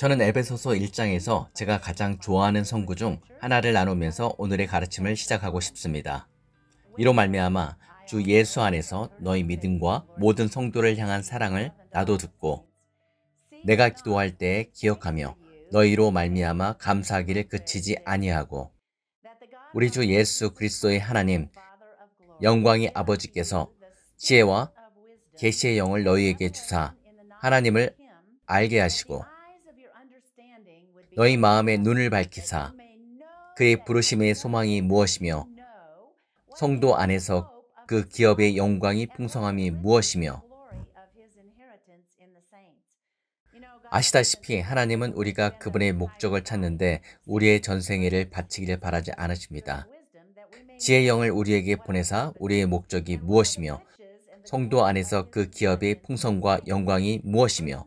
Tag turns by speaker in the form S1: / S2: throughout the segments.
S1: 저는 에베소서 1장에서 제가 가장 좋아하는 성구 중 하나를 나누면서 오늘의 가르침을 시작하고 싶습니다. 이로 말미암아 주 예수 안에서 너희 믿음과 모든 성도를 향한 사랑을 나도 듣고 내가 기도할 때에 기억하며 너희로 말미암아 감사하기를 그치지 아니하고 우리 주 예수 그리스도의 하나님 영광이 아버지께서 지혜와 계시의 영을 너희에게 주사 하나님을 알게 하시고 너희 마음의 눈을 밝히사 그의 부르심의 소망이 무엇이며 성도 안에서 그 기업의 영광이 풍성함이 무엇이며 아시다시피 하나님은 우리가 그분의 목적을 찾는데 우리의 전생애를 바치기를 바라지 않으십니다. 지혜 영을 우리에게 보내사 우리의 목적이 무엇이며 성도 안에서 그 기업의 풍성과 영광이 무엇이며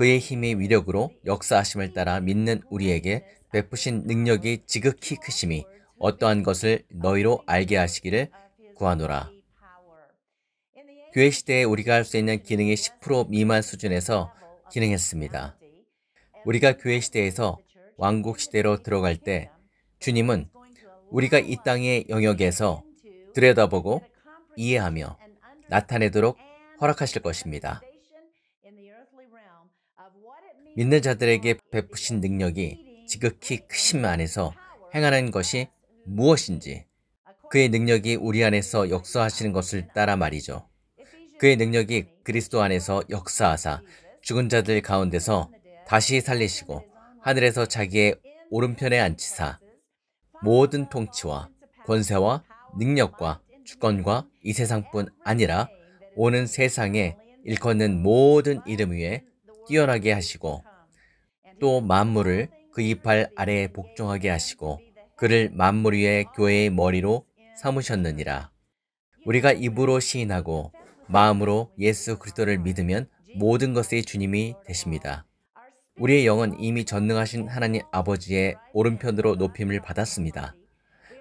S1: 그의 힘의 위력으로 역사하심을 따라 믿는 우리에게 베푸신 능력이 지극히 크심이 어떠한 것을 너희로 알게 하시기를 구하노라. 교회 시대에 우리가 할 수 있는 기능이 10% 미만 수준에서 기능했습니다. 우리가 교회 시대에서 왕국 시대로 들어갈 때 주님은 우리가 이 땅의 영역에서 들여다보고 이해하며 나타내도록 허락하실 것입니다. 믿는 자들에게 베푸신 능력이 지극히 크심 안에서 행하는 것이 무엇인지 그의 능력이 우리 안에서 역사하시는 것을 따라 말이죠. 그의 능력이 그리스도 안에서 역사하사 죽은 자들 가운데서 다시 살리시고 하늘에서 자기의 오른편에 앉히사 모든 통치와 권세와 능력과 주권과 이 세상뿐 아니라 오는 세상에 일컫는 모든 이름 위에 뛰어나게 하시고 또 만물을 그 이팔 아래에 복종하게 하시고 그를 만물 위에 교회의 머리로 삼으셨느니라. 우리가 입으로 시인하고 마음으로 예수 그리스도를 믿으면 모든 것의 주님이 되십니다. 우리의 영은 이미 전능하신 하나님 아버지의 오른편으로 높임을 받았습니다.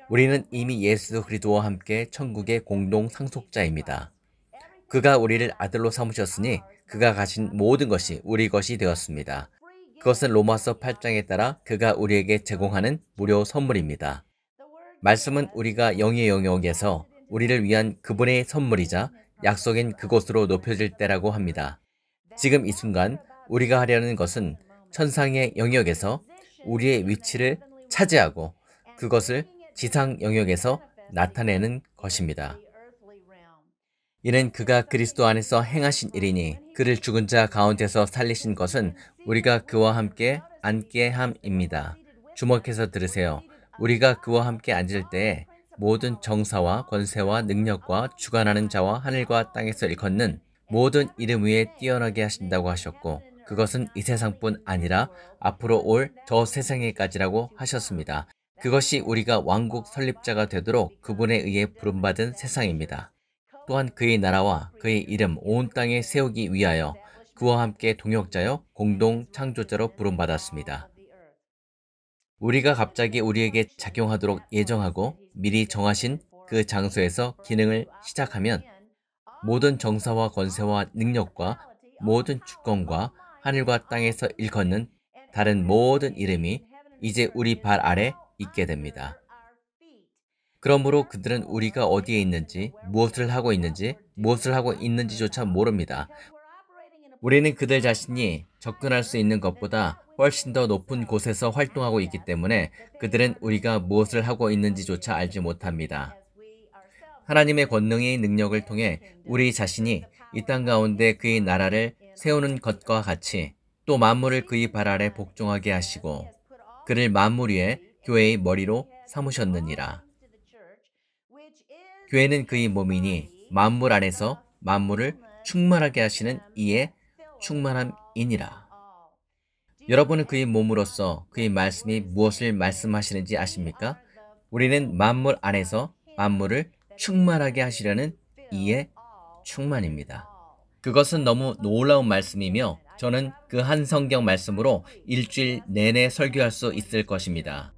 S1: 우리는 이미 예수 그리스도와 함께 천국의 공동 상속자입니다. 그가 우리를 아들로 삼으셨으니 그가 가진 모든 것이 우리 것이 되었습니다. 그것은 로마서 8장에 따라 그가 우리에게 제공하는 무료 선물입니다. 말씀은 우리가 영의 영역에서 우리를 위한 그분의 선물이자 약속인 그곳으로 높여질 때라고 합니다. 지금 이 순간 우리가 하려는 것은 천상의 영역에서 우리의 위치를 차지하고 그것을 지상 영역에서 나타내는 것입니다. 이는 그가 그리스도 안에서 행하신 일이니 그를 죽은 자 가운데서 살리신 것은 우리가 그와 함께 앉게 함입니다. 주목해서 들으세요. 우리가 그와 함께 앉을 때에 모든 정사와 권세와 능력과 주관하는 자와 하늘과 땅에서 일컫는 모든 이름 위에 뛰어나게 하신다고 하셨고 그것은 이 세상뿐 아니라 앞으로 올 저 세상에까지라고 하셨습니다. 그것이 우리가 왕국 설립자가 되도록 그분에 의해 부름받은 세상입니다. 또한 그의 나라와 그의 이름 온 땅에 세우기 위하여 그와 함께 동역자여 공동 창조자로 부름받았습니다. 우리가 갑자기 우리에게 작용하도록 예정하고 미리 정하신 그 장소에서 기능을 시작하면 모든 정사와 권세와 능력과 모든 주권과 하늘과 땅에서 일컫는 다른 모든 이름이 이제 우리 발 아래 있게 됩니다. 그러므로 그들은 우리가 어디에 있는지, 무엇을 하고 있는지, 무엇을 하고 있는지조차 모릅니다. 우리는 그들 자신이 접근할 수 있는 것보다 훨씬 더 높은 곳에서 활동하고 있기 때문에 그들은 우리가 무엇을 하고 있는지조차 알지 못합니다. 하나님의 권능의 능력을 통해 우리 자신이 이 땅 가운데 그의 나라를 세우는 것과 같이 또 만물을 그의 발 아래 복종하게 하시고 그를 만물 위에 교회의 머리로 삼으셨느니라. 교회는 그의 몸이니 만물 안에서 만물을 충만하게 하시는 이의 충만함이니라. 여러분은 그의 몸으로서 그의 말씀이 무엇을 말씀하시는지 아십니까? 우리는 만물 안에서 만물을 충만하게 하시려는 이의 충만입니다. 그것은 너무 놀라운 말씀이며 저는 그 한 성경 말씀으로 일주일 내내 설교할 수 있을 것입니다.